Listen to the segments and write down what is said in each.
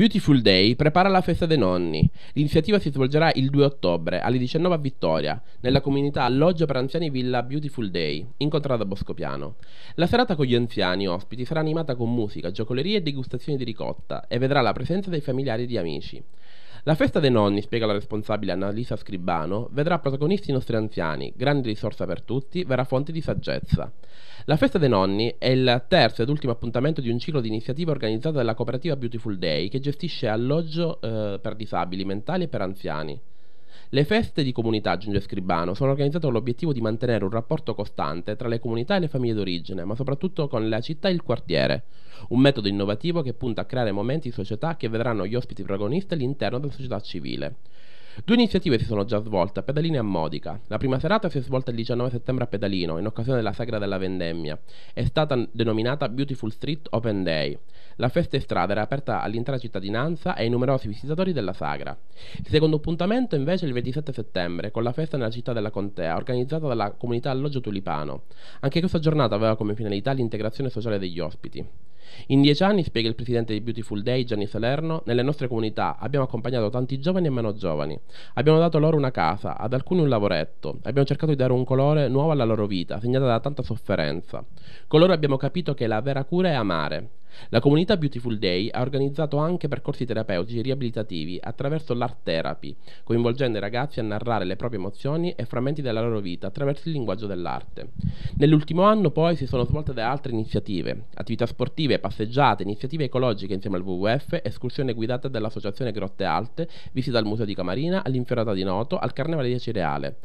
Beautiful Day prepara la festa dei nonni. L'iniziativa si svolgerà il 2 ottobre alle 19 a Vittoria, nella comunità Alloggio per Anziani Villa Beautiful Day, incontrata a Boscopiano. La serata con gli anziani ospiti sarà animata con musica, giocolerie e degustazioni di ricotta e vedrà la presenza dei familiari e di amici. La festa dei nonni, spiega la responsabile Annalisa Scribano, vedrà protagonisti i nostri anziani, grande risorsa per tutti, vera fonte di saggezza. La festa dei nonni è il terzo ed ultimo appuntamento di un ciclo di iniziative organizzate dalla cooperativa Beautiful Day che gestisce alloggio eh, per disabili mentali e per anziani. Le feste di comunità, aggiunge Scribano, sono organizzate con l'obiettivo di mantenere un rapporto costante tra le comunità e le famiglie d'origine, ma soprattutto con la città e il quartiere. Un metodo innovativo che punta a creare momenti di società che vedranno gli ospiti protagonisti all'interno della società civile. Due iniziative si sono già svolte a Pedalino e a Modica. La prima serata si è svolta il 19 settembre a Pedalino, in occasione della Sagra della Vendemmia. È stata denominata Beautiful Street Open Day. La festa in strada era aperta all'intera cittadinanza e ai numerosi visitatori della sagra. Il secondo appuntamento invece è il 27 settembre, con la festa nella città della Contea, organizzata dalla comunità Alloggio Tulipano. Anche questa giornata aveva come finalità l'integrazione sociale degli ospiti. In dieci anni, spiega il presidente di Beautiful Day Gianni Salerno, nelle nostre comunità abbiamo accompagnato tanti giovani e meno giovani. Abbiamo dato loro una casa, ad alcuni un lavoretto, abbiamo cercato di dare un colore nuovo alla loro vita, segnata da tanta sofferenza. Con loro abbiamo capito che la vera cura è amare, la comunità Beautiful Day ha organizzato anche percorsi terapeutici riabilitativi attraverso l'art therapy, coinvolgendo i ragazzi a narrare le proprie emozioni e frammenti della loro vita attraverso il linguaggio dell'arte. Nell'ultimo anno poi si sono svolte altre iniziative, attività sportive, passeggiate, iniziative ecologiche insieme al WWF, escursione guidata dall'Associazione Grotte Alte, visita al Museo di Camarina, all'Inferrata di Noto, al Carnevale di Cireale.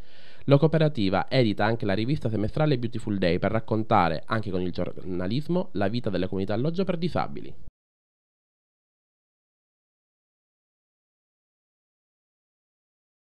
La cooperativa edita anche la rivista semestrale Beautiful Day per raccontare, anche con il giornalismo, la vita delle comunità alloggio per disabili.